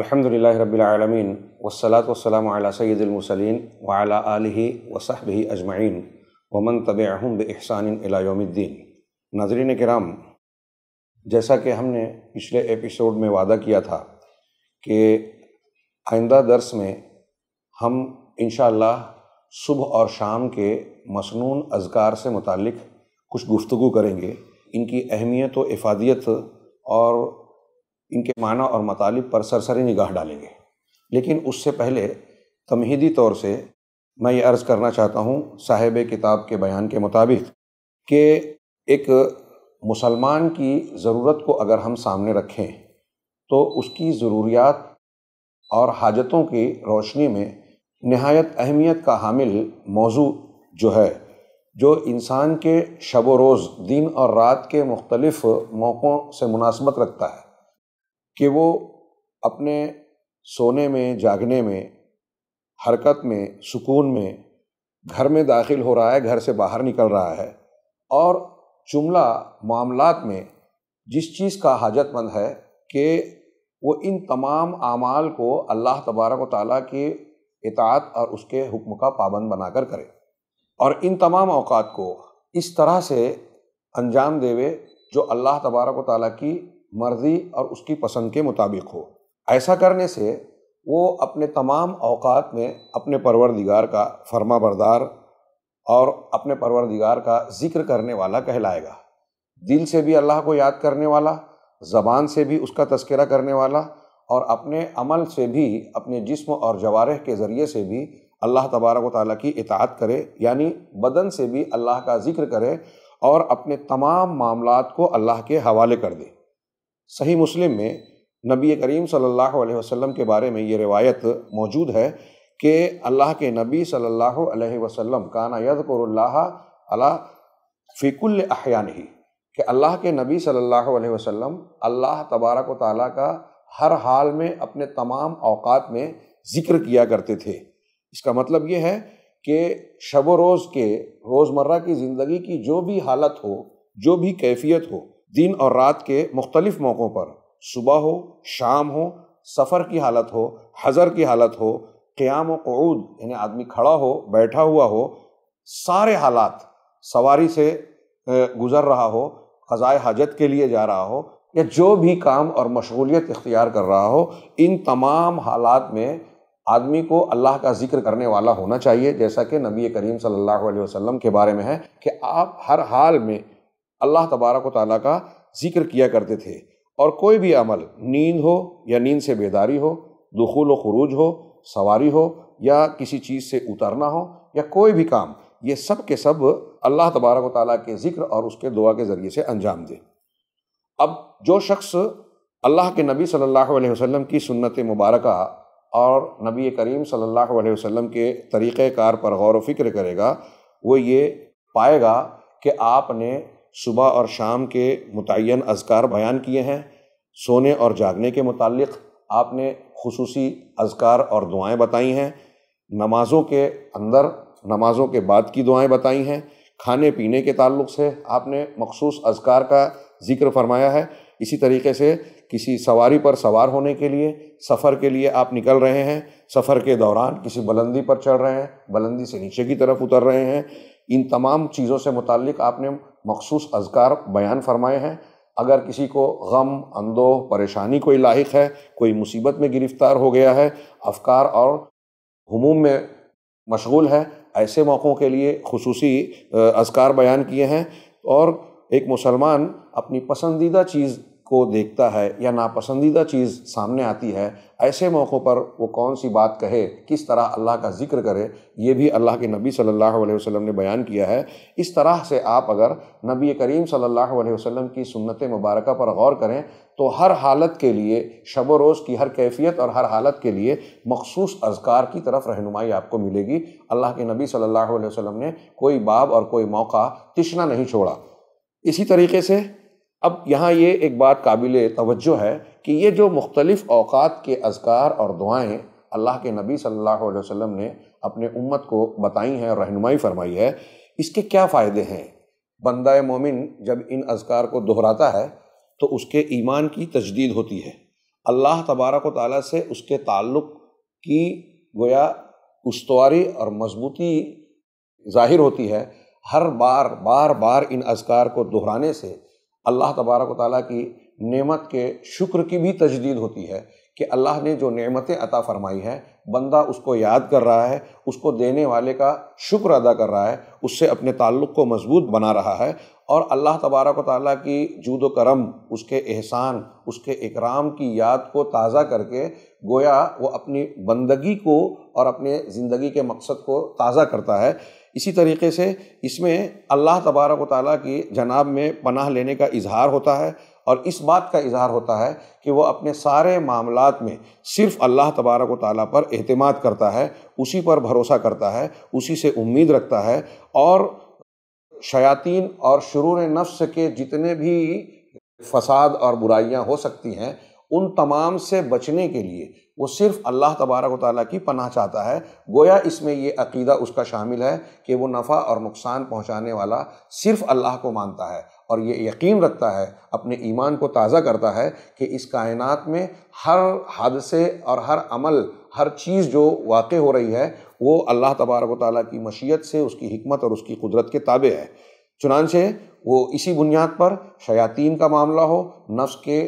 अलहमदिल्ला रबीआलमीन वसलात वसलाम सैदुलमसलिन वाला आलि वसहब अजमाइन वमन तब अहम बसानयोमद्दीन नाजरीन कराम जैसा कि हमने पिछले एपिसोड में वादा किया था कि आइंदा दर्स में हम इन सुबह और शाम के मसनून अजगार से मुतक़ कुछ गुफ्तु करेंगे इनकी अहमियत व इफादियत और इनके माना और मतालब पर सरसरी निगाह डालेंगे लेकिन उससे पहले तमहीदी तौर से मैं ये अर्ज़ करना चाहता हूँ साहेब किताब के बयान के मुताबिक कि एक मुसलमान की ज़रूरत को अगर हम सामने रखें तो उसकी ज़रूरियात और हाजतों की रोशनी में नहायत अहमियत का हामिल मौजू जो है जो इंसान के शब रोज़ दिन और रात के मुख्तलफ़ मौक़ों से मुनासबत रखता है कि वो अपने सोने में जागने में हरकत में सुकून में घर में दाखिल हो रहा है घर से बाहर निकल रहा है और जुमला मामलात में जिस चीज़ का हाजतमंद है कि वो इन तमाम आमाल को अल्लाह तबारक ताली की इतात और उसके हुक्म का पाबंद बनाकर करे और इन तमाम अवकात को इस तरह से अंजाम देवे जो अल्लाह तबारक ताली की मर्जी और उसकी पसंद के मुताबिक हो ऐसा करने से वो अपने तमाम अवकात में अपने परवरदिगार का फर्मा बरदार और अपने परवरदिगार का जिक्र करने वाला कहलाएगा दिल से भी अल्लाह को याद करने वाला ज़बान से भी उसका तस्करा करने वाला और अपने अमल से भी अपने जिस्म और जवारह के ज़रिए से भी अल्लाह तबारक ताली की इतात करे यानी बदन से भी अल्लाह का जिक्र करे और अपने तमाम मामलों को अल्लाह के हवाले कर दे सही मुस्लिम में नबी करीम सल्लल्लाहु अलैहि वसल्लम के बारे में ये रिवायत मौजूद है कि अल्लाह के नबी सल्लल्लाहु अलैहि वसल्लम काना यदकुरुल्लाह अला फ़िकुल अहयान ही कि अल्लाह के नबी सल्लल्लाहु अलैहि वसल्लम अल्लाह तबारक व का हर हाल में अपने तमाम अवकात में ज़िक्र किया करते थे इसका मतलब ये है कि शब रोज़ के रोज़मर्रा की ज़िंदगी की जो भी हालत हो जो भी कैफियत हो दिन और रात के मुख्तलिफ मौक़ों पर सुबह हो शाम हो सफ़र की हालत हो हज़र की हालत हो क़्याम वूद यानी आदमी खड़ा हो बैठा हुआ हो सारे हालात सवारी से गुज़र रहा हो ख़ज़ाय हाजत के लिए जा रहा हो या जो भी काम और मशगूलियत इख्तियार कर रहा हो इन तमाम हालात में आदमी को अल्लाह का जिक्र करने वाला होना चाहिए जैसा कि नबी करीम सल्लल्लाहु अलैहि वसल्लम के बारे में है कि आप हर हाल में अल्लाह तबारक ताली का जिक्र किया करते थे और कोई भी अमल नींद हो या नींद से बेदारी हो दखुल व खरूज हो सवारी हो या किसी चीज़ से उतरना हो या कोई भी काम ये सब के सब अल्लाह तबारक ताली के ज़िक्र और उसके दुआ के ज़रिए से अंजाम दे अब जो शख्स अल्लाह के नबी सल्लल्लाहु अलैहि वसल्लम की सुन्नत मुबारक और नबी करीम सल्लल्लाहु अलैहि वसल्लम के तरीक़ेकार पर गौर व फिक्र करेगा वो ये पाएगा कि आपने सुबह और शाम के मुतन अजकार बयान किए हैं सोने और जागने के मुतल आपने खसूस अजकार और दुआएँ बताई हैं नमाज़ों के अंदर नमाज़ों के बाद की दुआएँ बताई हैं खाने पीने के ताल्लुक से आपने मखसूस अजकार का जिक्र फरमाया है इसी तरीके से किसी सवारी पर सवार होने के लिए सफ़र के लिए आप निकल रहे हैं सफ़र के दौरान किसी बुलंदी पर चढ़ रहे हैं बुलंदी से नीचे की तरफ उतर रहे हैं इन तमाम चीज़ों से मुतल आपने मखसूस अजकार बयान फरमाए हैं अगर किसी को गम अंदोह परेशानी कोई लाक है कोई मुसीबत में गिरफ़्तार हो गया है अफकार और हमूम में मशगूल है ऐसे मौक़ों के लिए खसूसी अजकार बयान किए हैं और एक मुसलमान अपनी पसंदीदा चीज़ को देखता है या नापसंदीदा चीज़ सामने आती है ऐसे मौक़ों पर वो कौन सी बात कहे किस तरह अल्लाह का जिक्र करे ये भी अल्लाह के नबी सल्लल्लाहु अलैहि वसल्लम ने बयान किया है इस तरह से आप अगर नबी करीम सल्लल्लाहु अलैहि वसल्लम की सुन्नत मुबारक पर गौर करें तो हर हालत के लिए शब रोज़ की हर कैफियत और हर हालत के लिए मखसूस अजकार की तरफ रहनुमाई आपको मिलेगी अल्लाह के नबी सल्लल्लाहु अलैहि वसल्लम ने कोई बाब और कोई मौका तिशना नहीं छोड़ा इसी तरीके से अब यहाँ ये एक बात काबिल तवज्जो है कि ये जो मुख्तलिफ़ अवकात के अजगार और दुआएँ अल्लाह के नबी सल्लल्लाहु अलैहि वसल्लम ने अपने उम्मत को बताई हैं और रहनुमाई फरमाई है इसके क्या फ़ायदे हैं बंदा मोमिन जब इन अजगार को दोहराता है तो उसके ईमान की तजदीद होती है अल्लाह तबारक ताली से उसके ताल्लुक़ की गोया उसवारी और मजबूती ज़ाहिर होती है हर बार बार बार इन अजगार को दोहराने से अल्लाह तबारक ताली की नेमत के शुक्र की भी तजदीद होती है कि अल्लाह ने जो नेमतें अता फरमाई हैं बंदा उसको याद कर रहा है उसको देने वाले का शुक्र अदा कर रहा है उससे अपने ताल्लुक़ को मजबूत बना रहा है और अल्लाह तबारक ताली की जूद करम उसके एहसान उसके इकराम की याद को ताज़ा करके गोया वो अपनी बंदगी को और अपने ज़िंदगी के मकसद को ताज़ा करता है इसी तरीके से इसमें अल्लाह तबारक व ताली की जनाब में पनाह लेने का इजहार होता है और इस बात का इजहार होता है कि वह अपने सारे मामला में सिर्फ अल्लाह तबारक व ताली पर अहतमाद करता है उसी पर भरोसा करता है उसी से उम्मीद रखता है और शयातीन और शुरू नफ्स के जितने भी फसाद और बुराइयाँ हो सकती हैं उन तमाम से बचने के लिए वो सिर्फ अल्लाह तबारक ताली की पनाह चाहता है गोया इसमें ये अकीदा उसका शामिल है कि वो नफ़ा और नुकसान पहुँचाने वाला सिर्फ अल्लाह को मानता है और ये यकीन रखता है अपने ईमान को ताज़ा करता है कि इस कायनात में हर हादसे और हर अमल हर चीज़ जो वाक़ हो रही है वो अल्लाह तबारक ताली की मशीत से उसकी हमत और उसकी कुदरत के ताबे है चुनानचे वो इसी बुनियाद पर शयातीन का मामला हो नफ्स के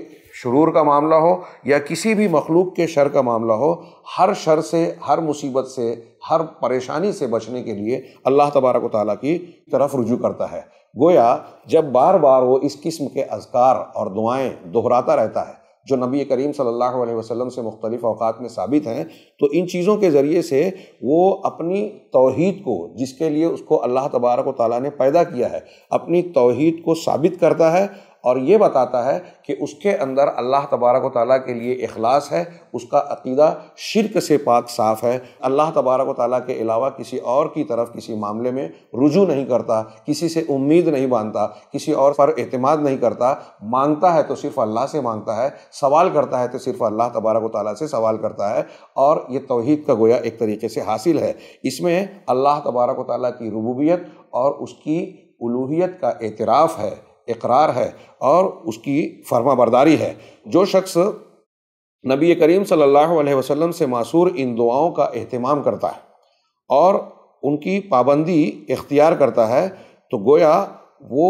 शुरू का मामला हो या किसी भी मखलूक के शर का मामला हो हर शर से हर मुसीबत से हर परेशानी से बचने के लिए अल्लाह तबारक ताली की तरफ रुजू करता है गोया जब बार बार वो इस किस्म के अजकार और दुआएँ दोहराता रहता है जो नबी करीम सल्लल्लाहु अलैहि वसल्लम से मुख्तलिफ़ अवकात में साबित हैं तो इन चीज़ों के ज़रिए से वो अपनी तोहद को जिसके लिए उसको अल्लाह तबारक व ताली ने पैदा किया है अपनी तोहद को साबित करता है और ये बताता है कि उसके अंदर अल्लाह तबारक ताली के लिए अखलास है उसका अकीदा शिरक से पाक साफ़ है अल्लाह तबारक ताली के अलावा किसी और की तरफ किसी मामले में रुजू नहीं करता किसी से उम्मीद नहीं बांधता किसी और पर अतमाद नहीं करता मांगता है तो सिर्फ अल्लाह से मांगता है सवाल करता है तो सिर्फ अल्लाह तबारक ताली से सवाल करता है और ये तोहद का गोया एक तरीके से हासिल है इसमें अल्लाह तबारक ताली की रबूबियत और उसकी उलूहियत का एतराफ़ है इकरार है और उसकी फर्मा बरदारी है जो शख्स नबी करीम सल्लल्लाहु अलैहि वसल्लम से मासूर इन दुआओं का अहतमाम करता है और उनकी पाबंदी इख्तियार करता है तो गोया वो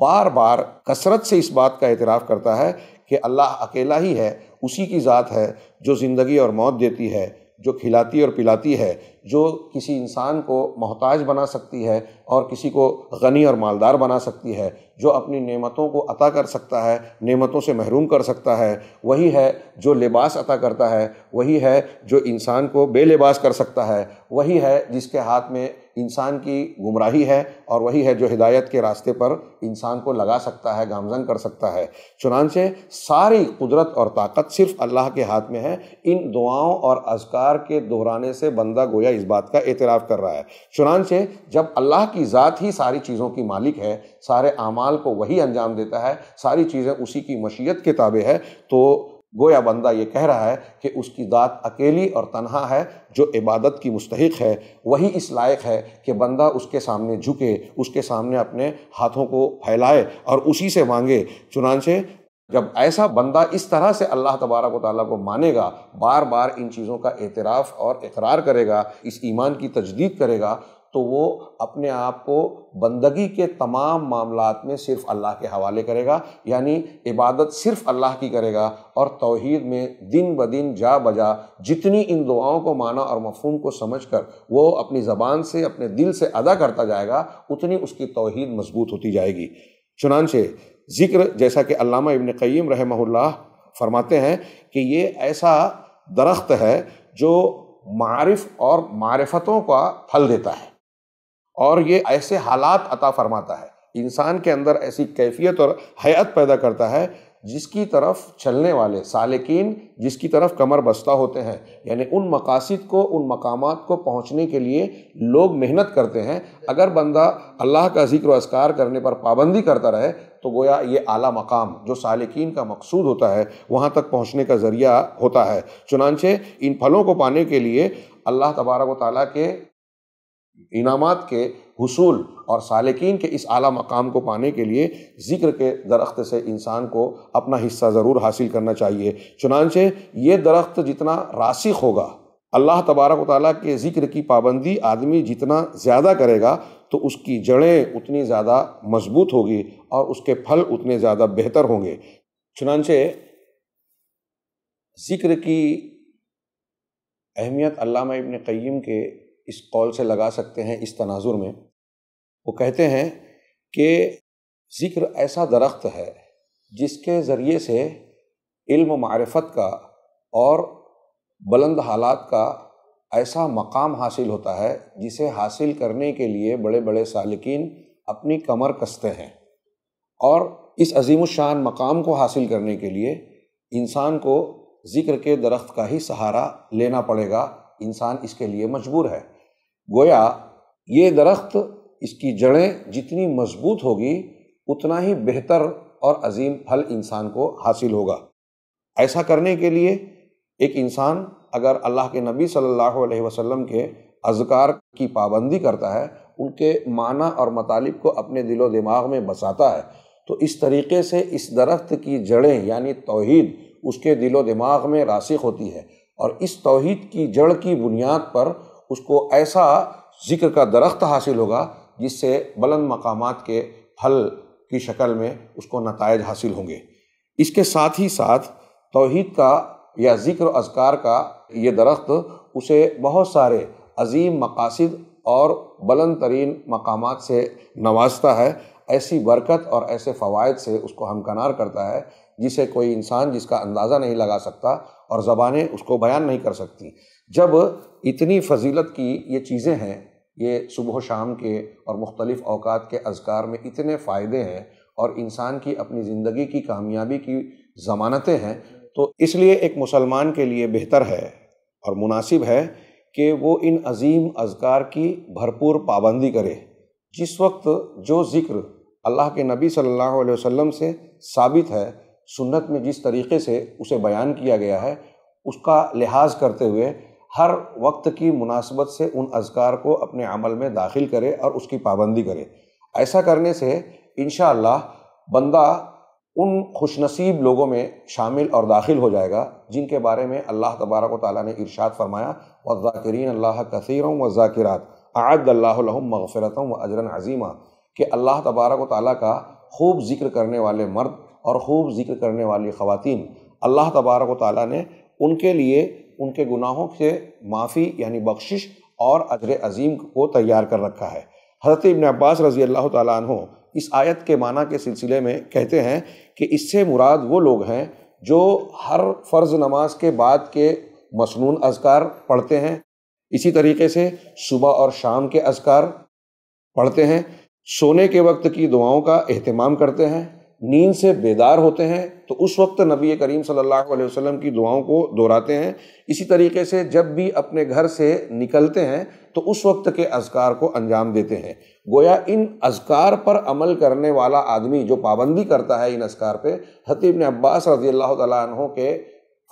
बार बार कसरत से इस बात का एतराफ़ करता है कि अल्लाह अकेला ही है उसी की ज़ात है जो ज़िंदगी और मौत देती है जो खिलाती और पिलाती है जो किसी इंसान को मोहताज बना सकती है और किसी को गनी और मालदार बना सकती है जो अपनी नेमतों को अता कर सकता है नेमतों से महरूम कर सकता है वही है जो लिबास अता करता है वही है जो इंसान को बेलिबास कर सकता है वही है जिसके हाथ में इंसान की गुमराही है और वही है जो हिदायत के रास्ते पर इंसान को लगा सकता है गामजन कर सकता है चुनानचे सारी कुदरत और ताकत सिर्फ अल्लाह के हाथ में है इन दुआओं और अजकार के दोहराने से बंदा गोया इस बात का एतराफ़ कर रहा है चुनानचे जब अल्लाह की ज़ात ही सारी चीज़ों की मालिक है सारे अमाल को वही अंजाम देता है सारी चीज़ें उसी की मशीयत के ताबे है तो गोया बंदा ये कह रहा है कि उसकी दात अकेली और तनहा है जो इबादत की मुस्तक है वही इस लायक है कि बंदा उसके सामने झुके उसके सामने अपने हाथों को फैलाए और उसी से मांगे चुनानचे जब ऐसा बंदा इस तरह से अल्लाह तबारक ताली को मानेगा बार बार इन चीज़ों का एतराफ़ और इकरार करेगा इस ईमान की तजदीद करेगा तो वो अपने आप को बंदगी के तमाम मामला में सिर्फ अल्लाह के हवाले करेगा यानी इबादत सिर्फ अल्लाह की करेगा और तोहद में दिन ब दिन जा बजा जितनी इन दुआओं को माना और मफहम को समझ कर वो अपनी ज़बान से अपने दिल से अदा करता जाएगा उतनी उसकी तोहद मजबूत होती जाएगी चुनानचे ज़िक्र जैसा कि अलामा इबन क़यम रहमल्ला फरमाते हैं कि ये ऐसा दरख्त है जो मारफ और मारफतों का फल देता है और ये ऐसे हालात अता फरमाता है इंसान के अंदर ऐसी कैफियत और हयात पैदा करता है जिसकी तरफ चलने वाले सालकिन जिसकी तरफ कमर बस्ता होते हैं यानी उन मकासद को उन मकाम को पहुँचने के लिए लोग मेहनत करते हैं अगर बंदा अल्लाह का जिक्र असकार करने पर पाबंदी करता रहे तो गोया ये आला मकाम जो सालकिन का मकसूद होता है वहाँ तक पहुँचने का ज़रिया होता है चुनानचे इन फलों को पाने के लिए अल्लाह तबारक वाली के इनामत के हसूल और सालकिन के इस अली मकाम को पाने के लिए ज़िक्र के दरख्त से इंसान को अपना हिस्सा ज़रूर हासिल करना चाहिए चुनानचे ये दरख्त जितना रासिक होगा अल्लाह तबारक ताली के ज़िक्र की पाबंदी आदमी जितना ज़्यादा करेगा तो उसकी जड़ें उतनी ज़्यादा मजबूत होगी और उसके फल उतने ज़्यादा बेहतर होंगे चुनानचे ज़िक्र की अहमियत अलाम इबन कैम के इस कॉल से लगा सकते हैं इस तनाजुर में वो कहते हैं कि ज़िक्र ऐसा दरख्त है जिसके ज़रिए से इल्म मारफत का और बुलंद हालात का ऐसा मकाम हासिल होता है जिसे हासिल करने के लिए बड़े बड़े सालकिन अपनी कमर कसते हैं और इस अजीम शान मकाम को हासिल करने के लिए इंसान को ज़िक्र के दरख्त का ही सहारा लेना पड़ेगा इंसान इसके लिए मजबूर है गोया ये दरख्त इसकी जड़ें जितनी मजबूत होगी उतना ही बेहतर और अजीम फल इंसान को हासिल होगा ऐसा करने के लिए एक इंसान अगर अल्लाह के नबी सल्लल्लाहु अलैहि वसल्लम के अजकार की पाबंदी करता है उनके माना और मतालिब को अपने दिलो दिमाग में बसाता है तो इस तरीके से इस दरख्त की जड़ें यानी तोहद उसके दिलो दिमाग में रासिक होती है और इस तोहद की जड़ की बुनियाद पर उसको ऐसा जिक्र का दरख्त हासिल होगा जिससे बुलंद मकाम के फल की शक्ल में उसको नतज हासिल होंगे इसके साथ ही साथ तोहद का या ज़िक्र अजकार का ये दरख्त उसे बहुत सारे अजीम मकासद और बुलंद तरीन मकाम से नवाजता है ऐसी बरकत और ऐसे फ़वाद से उसको हमकनार करता है जिसे कोई इंसान जिसका अंदाज़ा नहीं लगा सकता और ज़बानें उसको बयान नहीं कर सकती जब इतनी फजीलत की ये चीज़ें हैं ये सुबह शाम के और मुख्तलिफ़ अवकात के अजकार में इतने फ़ायदे हैं और इंसान की अपनी ज़िंदगी की कामयाबी की ज़मानतें हैं तो इसलिए एक मुसलमान के लिए बेहतर है और मुनासिब है कि वो इन अजीम अजकार की भरपूर पाबंदी करे जिस वक्त जो ज़िक्र अल्लाह के नबी सल्लल्लाहु अलैहि वसल्लम से साबित है सुन्नत में जिस तरीके से उसे बयान किया गया है उसका लिहाज करते हुए हर वक्त की मुनासबत से उन अजकार को अपने अमल में दाखिल करे और उसकी पाबंदी करे ऐसा करने से इन बंदा उन खुशनसीब लोगों में शामिल और दाखिल हो जाएगा जिनके बारे में अल्लाह तबारक ताली ने इरशाद फरमाया व ज़ाकरीन अल्लाह कसर व ज़ाकिरात आदल्लाम मगफ़रत व अजरन अजीमा कि अल्लाह तबारक ताली का खूब जिक्र करने वाले मर्द और खूब जिक्र करने वाली ख़वान अल्लाह तबारक ताली ने उनके लिए उनके गुनाहों से माफ़ी यानी बख्शिश और अजर अजीम को तैयार कर रखा है हज़रत इबन अब्बास रज़ी अल्लाह तु इस आयत के माना के सिलसिले में कहते हैं कि इससे मुराद वो लोग हैं जो हर फ़र्ज़ नमाज के बाद के मसनून अजकार पढ़ते हैं इसी तरीके से सुबह और शाम के अजकार पढ़ते हैं सोने के वक्त की दुआओं का अहतमाम करते हैं नींद से बेदार होते हैं तो उस वक्त नबी करीम सल्लल्लाहु अलैहि वसल्लम की दुआओं को दोहराते हैं इसी तरीके से जब भी अपने घर से निकलते हैं तो उस वक्त के अजकार को अंजाम देते हैं गोया इन अजकार पर अमल करने वाला आदमी जो पाबंदी करता है इन अजकार पे हतीब ने अब्बास रजी अल्लाह तहों के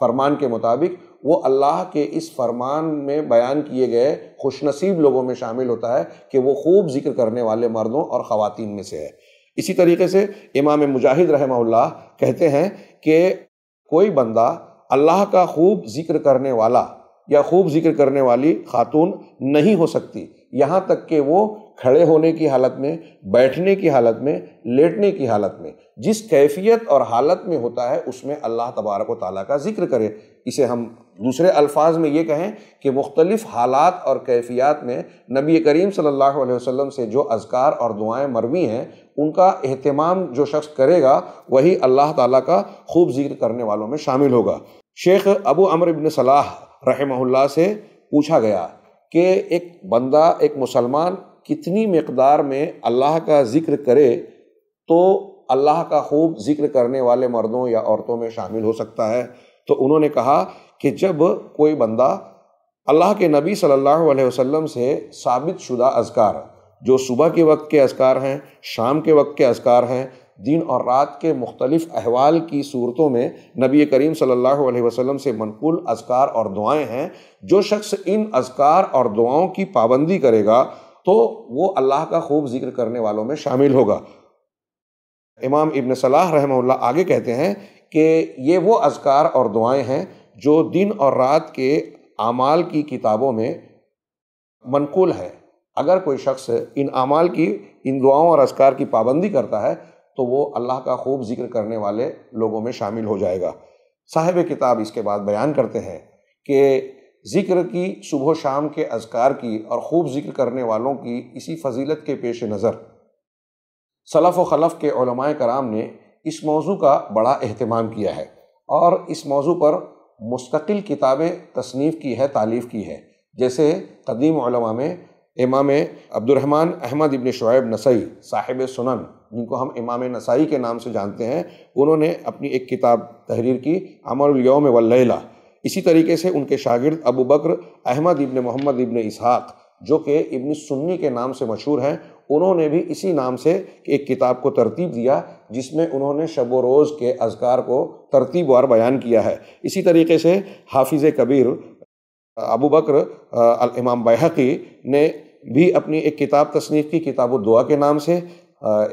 फरमान के मुताबिक वो अल्लाह के इस फरमान में बयान किए गए खुशनसीब लोगों में शामिल होता है कि वो खूब जिक्र करने वाले मर्दों और ख़वान में से है इसी तरीके से इमाम मुजाहिद रहमल्ला कहते हैं कि कोई बंदा अल्लाह का खूब जिक्र करने वाला या खूब जिक्र करने वाली खातून नहीं हो सकती यहाँ तक कि वो खड़े होने की हालत में बैठने की हालत में लेटने की हालत में जिस कैफियत और हालत में होता है उसमें अल्लाह तबारक ताली का जिक्र करे इसे हम दूसरे अल्फाज में ये कहें कि मुख्तलिफ़ हालात और कैफियात में नबी करीम सल्लल्लाहु अलैहि वसल्लम से जो अजकार और दुआएं मरवी हैं उनका अहतमाम जो शख्स करेगा वही अल्लाह ताला का खूब जिक्र करने वालों में शामिल होगा शेख अबू अमर इबन सलाह रहमहुल्ला से पूछा गया कि एक बंदा एक मुसलमान कितनी मकदार में अल्लाह का जिक्र करे तो अल्लाह का खूब जिक्र करने वाले मर्दों या औरतों में शामिल हो सकता है तो उन्होंने कहा कि जब कोई बंदा अल्लाह के नबी सल्लल्लाहु अलैहि वसल्लम से साबित शुदा अजकार जो सुबह के वक्त के असकार हैं शाम के वक्त के असकार हैं दिन और रात के मुख्तलिफ़ अहवाल की सूरतों में नबी करीम सल्लल्लाहु अलैहि वसल्लम से मनकूल अजकार और दुआएं हैं जो शख्स इन अजकार और दुआओं की पाबंदी करेगा तो वो अल्लाह का खूब जिक्र करने वालों में शामिल होगा इमाम इबन सलाह रहमल्ला आगे कहते हैं कि ये वो अजकार और दुआएं हैं जो दिन और रात के आमाल की किताबों में मनकूल है अगर कोई शख्स इन अमाल की इन दुआओं और असकार की पाबंदी करता है तो वो अल्लाह का खूब जिक्र करने वाले लोगों में शामिल हो जाएगा साहिब किताब इसके बाद बयान करते हैं कि ज़िक्र की सुबह शाम के अजकार की और खूब जिक्र करने वालों की इसी फजीलत के पेश नज़र सलफ़ व खलफ़ के कराम ने इस मौजू का बड़ा अहतमाम किया है और इस मौजू पर मुस्तकिल किताबें तसनीफ़ की है तालीफ़ की है जैसे कदीम में इमाम अब्दुलरहमान अहमद इबन शुएब नसई साहिब सुनन जिनको हम इमाम नसाई के नाम से जानते हैं उन्होंने अपनी एक किताब तहरीर की अमरयोम वल्ला इसी तरीके से उनके शागिर्द अबू बकर अहमद इबन मोहम्मद इबन इसहाक जो कि इबन सुन्नी के नाम से मशहूर हैं उन्होंने भी इसी नाम से एक किताब को तरतीब दिया जिसमें उन्होंने शब व रोज़ के अजगार को तरतीब और बयान किया है इसी तरीके से हाफिज़ कबीर अबू बकर इमाम बहकी ने भी अपनी एक किताब तसनीफ़ की किताब दुआ के नाम से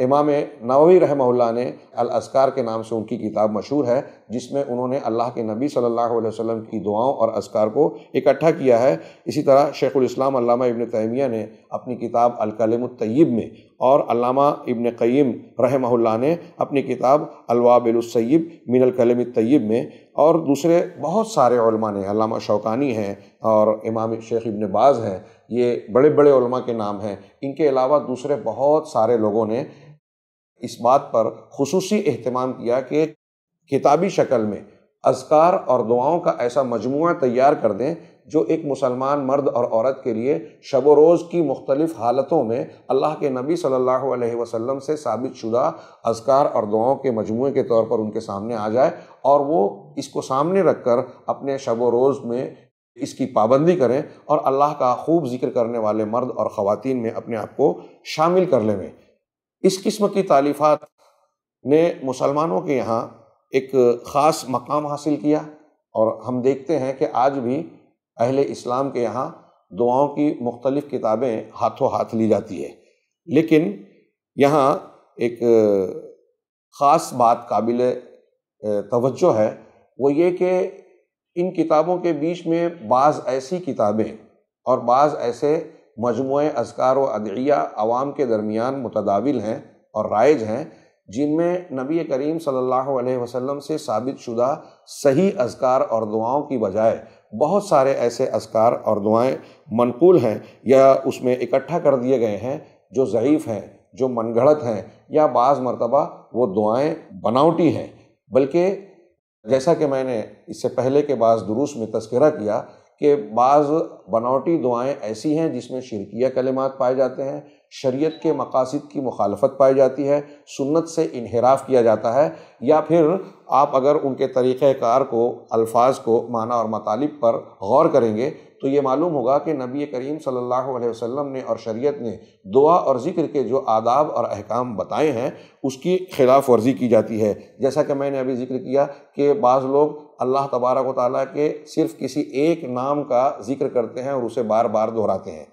इमाम नवी रहमल्ला ने अल अस्कार के नाम से उनकी किताब मशहूर है जिसमें उन्होंने अल्लाह के नबी सल्लल्लाहु अलैहि वसल्लम की दुआओं और असकार को इकट्ठा किया है इसी तरह इस्लाम अल्लामा इब्न तैमिया ने अपनी किताब अलकलम तय्यब में और अल्लामा इब्न क़य्यम रहमहुल्ला ने अपनी किताब अलवाबिलसैब मिनल तय्यब में और दूसरे बहुत सारे ने शौकानी हैं और इमाम शेख इब्न बाज़ हैं ये बड़े बड़े उलमा के नाम हैं इनके अलावा दूसरे बहुत सारे लोगों ने इस बात पर खसूस अहतमाम किया कि किताबी शक्ल में अजकार और दुआओं का ऐसा मजमू तैयार कर दें जो एक मुसलमान मर्द और औरत के लिए शब रोज़ की मुख्तलिफ़ हालतों में अल्लाह के नबी सल्लल्लाहु अलैहि वसल्लम से साबित शुदा अजकार और दुआओं के मजमू के तौर पर उनके सामने आ जाए और वो इसको सामने रख कर अपने शब रोज़ में इसकी पाबंदी करें और अल्लाह का खूब जिक्र करने वाले मर्द और ख़वातीन में अपने आप को शामिल कर लें इस किस्म की तालीफ़ात ने मुसलमानों के यहाँ एक ख़ास मकाम हासिल किया और हम देखते हैं कि आज भी अहले इस्लाम के यहाँ दुआओं की मुख्तलिफ़ किताबें हाथों हाथ ली जाती है लेकिन यहाँ एक ख़ास बात काबिल तवज्जो है वो ये कि इन किताबों के बीच में बाज़ ऐसी किताबें और बाज़ ऐसे मजमु अजकार व अदिया आवाम के दरमियान मुतदाविल हैं और राइज हैं जिनमें नबी करीम सल्लल्लाहु अलैहि वसल्लम से साबित शुदा सही अजकार और दुआओं की बजाय बहुत सारे ऐसे अजकार और दुआएं मनकूल हैं या उसमें इकट्ठा कर दिए गए हैं जो ज़यीफ़ हैं जो मनगढ़त हैं या बाज़ मरतबा वो दुआएं बनावटी हैं बल्कि जैसा कि मैंने इससे पहले के बाद दुरुस्त में तस्करा किया कि बाज़ बनावटी दुआएं ऐसी हैं जिसमें शिरकिया कलमात पाए जाते हैं शरीयत के मकासद की मुखालफत पाई जाती है सुन्नत से इनहराफ किया जाता है या फिर आप अगर उनके तरीक़ार को अल्फाज को माना और मतालब पर गौर करेंगे तो ये मालूम होगा कि नबी करीम सल्लल्लाहु अलैहि वसल्लम ने और शरीयत ने दुआ और ज़िक्र के जो आदाब और अहकाम बताए हैं उसकी खिलाफ वर्जी की जाती है जैसा कि मैंने अभी जिक्र किया कि बाज़ लोग अल्लाह तबारक ताली के सिर्फ किसी एक नाम का जिक्र करते हैं और उसे बार बार दोहराते हैं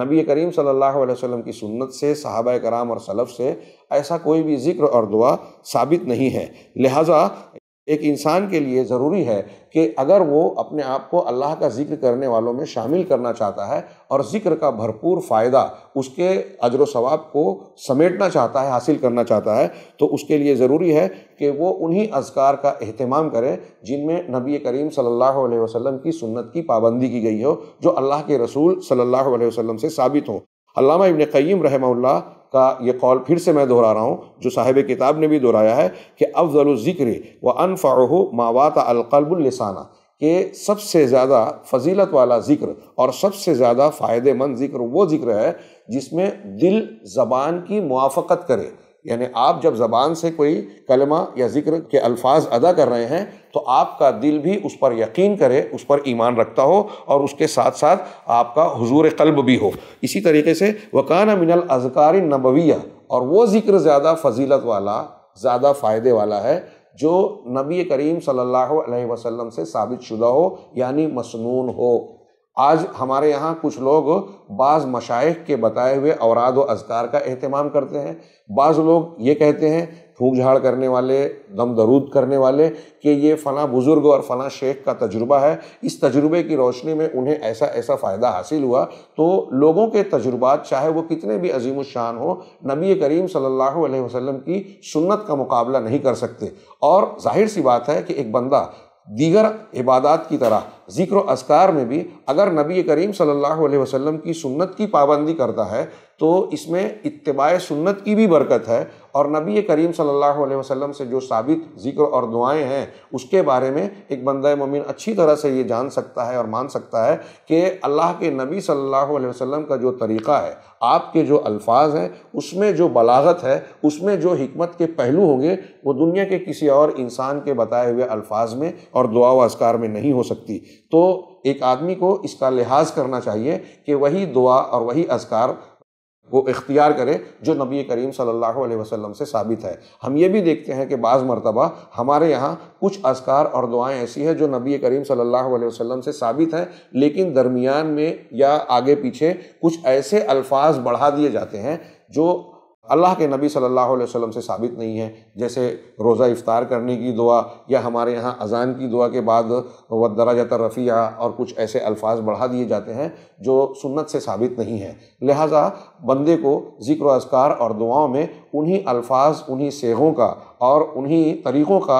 नबी करीम सल्लल्लाहु अलैहि वसल्लम की सुन्नत से सहाबा कराम और सलफ़ से ऐसा कोई भी जिक्र और दुआ साबित नहीं है लिहाजा एक इंसान के लिए ज़रूरी है कि अगर वो अपने आप को अल्लाह का जिक्र करने वालों में शामिल करना चाहता है और जिक्र का भरपूर फ़ायदा उसके अजर सवाब को समेटना चाहता है हासिल करना चाहता है तो उसके लिए ज़रूरी है कि वो उन्हीं अजकार का अहतमाम करें जिनमें नबी करीम सल्लल्लाहु अलैहि वसल्लम की सुन्नत की पाबंदी की गई हो जो अल्लाह के रसूल सल्ला वसम से साबित हो अलामा इबन क़य्यम रहमल्ला का ये कॉल फिर से मैं दोहरा रहा हूँ जो साहिब किताब ने भी दोहराया है कि अफजल ज़िक्र व अनफ़ाह मावात अलकलबुलसाना के सबसे ज़्यादा फजीलत वाला ज़िक्र और सबसे ज़्यादा फ़ायदेमंद ज़िक्र वो ज़िक्र है जिसमें दिल ज़बान की मुआफ़त करे यानी आप जब ज़बान से कोई कलमा या जिक्र के अल्फाज अदा कर रहे हैं तो आपका दिल भी उस पर यकीन करे उस पर ईमान रखता हो और उसके साथ साथ आपका हजूर कल्ब भी हो इसी तरीके से वकाना मिनल अजकार नबविया और वो ज़िक्र ज़्यादा फजीलत वाला ज़्यादा फ़ायदे वाला है जो नबी करीम सल्लल्लाहु अलैहि वसल्लम से साबित शुदा हो यानी मसनून हो आज हमारे यहाँ कुछ लोग बाज़ मशाइ के बताए हुए औराद व अजकार का अहतमाम करते हैं बाज़ लोग ये कहते हैं फूक झाड़ करने वाले दम दरूद करने वाले कि ये फ़ला बुज़ुर्ग और फ़ला शेख का तजुर्बा है इस तजुर्बे की रोशनी में उन्हें ऐसा ऐसा फ़ायदा हासिल हुआ तो लोगों के तजुर्बात चाहे वो कितने भी अजीम शान हो नबी करीम सल्लल्लाहु अलैहि वसल्लम की सुन्नत का मुकाबला नहीं कर सकते और जाहिर सी बात है कि एक बंदा दीगर इबादत की तरह ज़िक्र असकार में भी अगर नबी करीम सल्लल्लाहु अलैहि वसल्लम की सुन्नत की पाबंदी करता है तो इसमें इतबा सुन्नत की भी बरकत है और नबी करीम सल्लल्लाहु अलैहि वसल्लम से जो साबित जिक्र और दुआएं हैं उसके बारे में एक बंदा ममिन अच्छी तरह से ये जान सकता है और मान सकता है कि अल्लाह के नबी सल्लल्लाहु अलैहि वसल्लम का जो तरीक़ा है आपके जो अल्फाज हैं उसमें जो बलागत है उसमें जो हमत के पहलू होंगे वो दुनिया के किसी और इंसान के बताए हुए अल्फाज में और दुआ व असकार में नहीं हो सकती तो एक आदमी को इसका लिहाज करना चाहिए कि वही दुआ और वही असकार वो इख्तियार करें जो नबी करीम सल्लल्लाहु अलैहि वसल्लम से साबित है हम ये भी देखते हैं कि बाज़ मरतबा हमारे यहाँ कुछ असकार और दुआएं ऐसी हैं जो नबी करीम सल्लल्लाहु अलैहि वसल्लम से साबित हैं लेकिन दरमियान में या आगे पीछे कुछ ऐसे अल्फाज बढ़ा दिए जाते हैं जो अल्लाह के नबी सल्लल्लाहु अलैहि वसल्लम से साबित नहीं है जैसे रोज़ा इफ़ार करने की दुआ या हमारे यहाँ अजान की दुआ के बाद वदराजत रफ़िया और कुछ ऐसे अल्फाज बढ़ा दिए जाते हैं जो सुन्नत से साबित नहीं है लिहाजा बंदे को ज़िक्र असकार और दुआओं में उन्हीं अल्फाज उन्हीं सेगों का और उन्हीं तरीक़ों का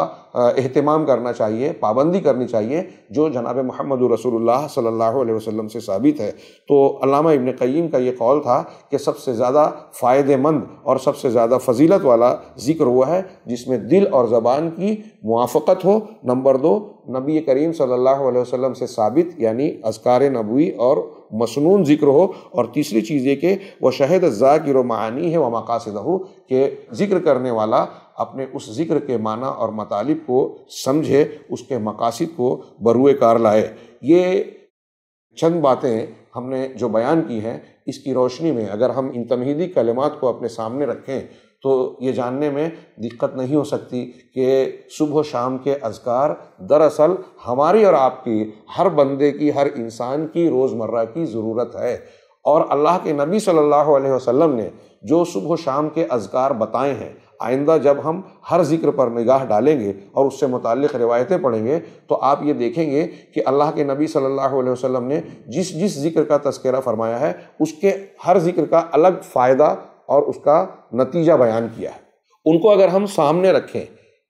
अहतमाम करना चाहिए पाबंदी करनी चाहिए जो जनाब महमद रसूल सल्ला वसम से साबित है तो अलामा इबन क़य्यम का ये कौल था कि सबसे ज़्यादा फ़ायदेमंद और सबसे ज़्यादा फजीलत वाला ज़िक्र हुआ है जिसमें दिल और ज़बान की मुआफ़त हो नंबर दो नबी करीम सल्लल्लाहु अलैहि वसल्लम से साबित यानी अजकार नबी और मसनून जिक्र हो और तीसरी चीज़ ये कि वह शहद ज़ाकिर मानी है व हो कि जिक्र करने वाला अपने उस जिक्र के माना और मतालब को समझे उसके मकासद को बरुए कार लाए ये चंद बातें हमने जो बयान की हैं इसकी रोशनी में अगर हम इन तमहीदी कलमात को अपने सामने रखें तो ये जानने में दिक्कत नहीं हो सकती कि सुबह शाम के अजकार दरअसल हमारी और आपकी हर बंदे की हर इंसान की रोज़मर्रा की ज़रूरत है और अल्लाह के नबी सल्लल्लाहु अलैहि वसल्लम ने जो सुबह शाम के अजकार बताए हैं आइंदा जब हम हर जिक्र पर निगाह डालेंगे और उससे मुतक़ रिवायतें पढ़ेंगे तो आप ये देखेंगे कि अल्लाह के नबी सल्लल्लाहु अलैहि वसल्लम ने जिस जिस जिक्र का तस्करा फरमाया है उसके हर जिक्र का अलग फ़ायदा और उसका नतीजा बयान किया है उनको अगर हम सामने रखें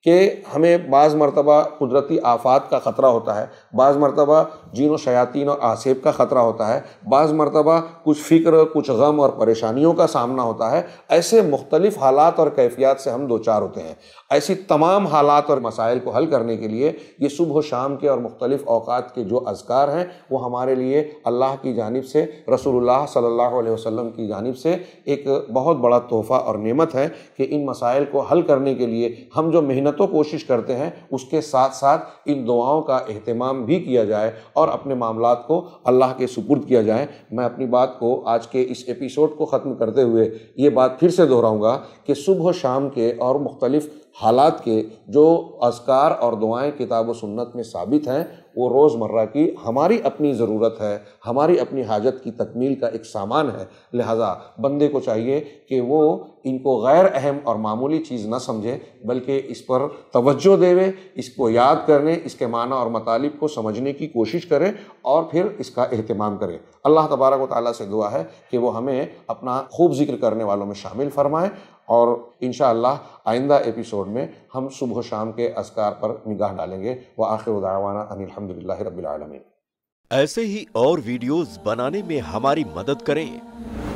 कि हमें बाज़ मरतबा कुदरती आफात का ख़तरा होता है बाज़ मरतबा जिनों शयातीन और आसेब का ख़तरा होता है बाज़ मरतबा कुछ फ़िक्र कुछ गम और परेशानियों का सामना होता है ऐसे मुख्तलिफ हालात और कैफियात से हम दो चार होते हैं ऐसी तमाम हालात और मसाइल को हल करने के लिए ये सुबह शाम के और मुख्तलिफ अवकात के जो अजगार हैं वो हमारे लिए अल्लाह की जानब से रसोल्ला सल्ला वसम की जानब से एक बहुत बड़ा तोहफ़ा और नेमत है कि इन मसाइल को हल करने के लिए हम जो मेहनतों कोशिश करते हैं उसके साथ साथ इन दुआओं का अहतमाम भी किया जाए और अपने मामला को अल्लाह के सुपुर्द किया जाए मैं अपनी बात को आज के इस एपिसोड को ख़त्म करते हुए ये बात फिर से दोहराऊँगा कि सुबह शाम के और मुख्तलिफ़ हालात के जो अजकार और दुआएँ किताब सुन्नत में साबित हैं वो रोज़मर्रा की हमारी अपनी ज़रूरत है हमारी अपनी हाजत की तकमील का एक सामान है लिहाजा बंदे को चाहिए कि वो इनको गैर अहम और मामूली चीज़ ना समझे बल्कि इस पर तवज्जो देवे इसको याद करने इसके माना और मतालिब को समझने की कोशिश करें और फिर इसका अहतमाम करें अल्लाह तबारक वाली से दुआ है कि वो हमें अपना खूब जिक्र करने वालों में शामिल फरमाएँ और इन आइंदा एपिसोड में हम सुबह शाम के असकार पर निगाह डालेंगे व आखिर दावाना अनिलहमदिल्ला ऐसे ही और वीडियोस बनाने में हमारी मदद करें